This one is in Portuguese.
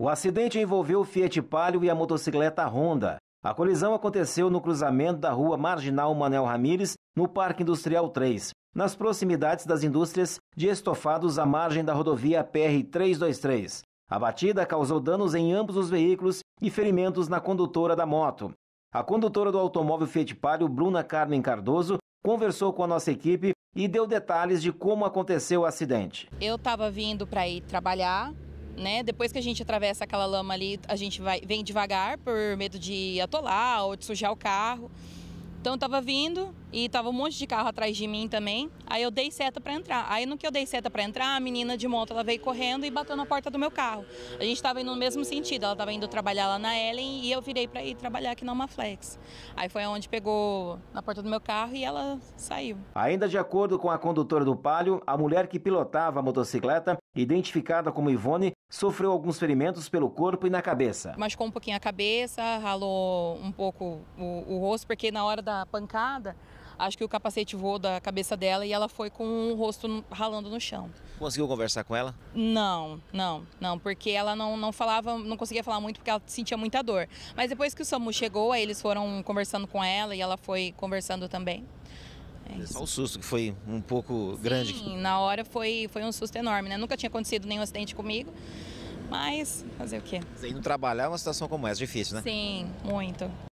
O acidente envolveu o Fiat Palio e a motocicleta Honda. A colisão aconteceu no cruzamento da rua Marginal Manel Ramires, no Parque Industrial 3, nas proximidades das indústrias de estofados à margem da rodovia PR-323. A batida causou danos em ambos os veículos e ferimentos na condutora da moto. A condutora do automóvel Fiat Palio, Bruna Carmen Cardoso, conversou com a nossa equipe e deu detalhes de como aconteceu o acidente. Eu estava vindo para ir trabalhar né? Depois que a gente atravessa aquela lama ali, a gente vai, vem devagar por medo de atolar ou de sujar o carro. Então estava vindo, e tava um monte de carro atrás de mim também. Aí eu dei seta para entrar. Aí no que eu dei seta para entrar, a menina de moto ela veio correndo e bateu na porta do meu carro. A gente estava indo no mesmo sentido, ela estava indo trabalhar lá na Ellen e eu virei para ir trabalhar aqui na Maflex. Aí foi onde pegou na porta do meu carro e ela saiu. Ainda de acordo com a condutora do Palio, a mulher que pilotava a motocicleta, identificada como Ivone, sofreu alguns ferimentos pelo corpo e na cabeça. Machucou um pouquinho a cabeça, ralou um pouco o, o rosto, porque na hora da pancada acho que o capacete voou da cabeça dela e ela foi com o rosto ralando no chão. Conseguiu conversar com ela? Não, não, não, porque ela não, não falava, não conseguia falar muito porque ela sentia muita dor. Mas depois que o SAMU chegou, aí eles foram conversando com ela e ela foi conversando também. É Só o susto que foi um pouco Sim, grande. Sim, na hora foi, foi um susto enorme, né? Nunca tinha acontecido nenhum acidente comigo. Mas fazer o quê? Indo trabalhar é uma situação como essa, difícil, né? Sim, muito.